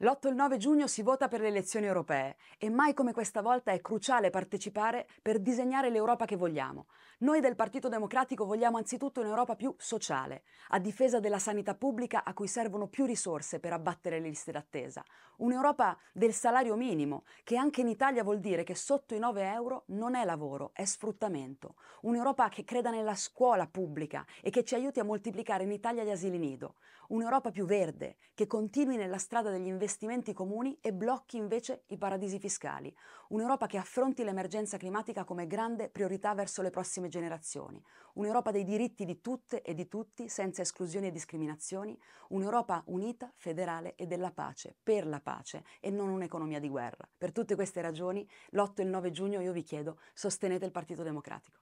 L'8 e il 9 giugno si vota per le elezioni europee e mai come questa volta è cruciale partecipare per disegnare l'Europa che vogliamo. Noi del Partito Democratico vogliamo anzitutto un'Europa più sociale, a difesa della sanità pubblica a cui servono più risorse per abbattere le liste d'attesa. Un'Europa del salario minimo, che anche in Italia vuol dire che sotto i 9 euro non è lavoro, è sfruttamento. Un'Europa che creda nella scuola pubblica e che ci aiuti a moltiplicare in Italia gli asili nido. Un'Europa più verde, che continui nella strada degli investimenti investimenti comuni e blocchi invece i paradisi fiscali. Un'Europa che affronti l'emergenza climatica come grande priorità verso le prossime generazioni. Un'Europa dei diritti di tutte e di tutti, senza esclusioni e discriminazioni. Un'Europa unita, federale e della pace, per la pace e non un'economia di guerra. Per tutte queste ragioni, l'8 e il 9 giugno io vi chiedo, sostenete il Partito Democratico.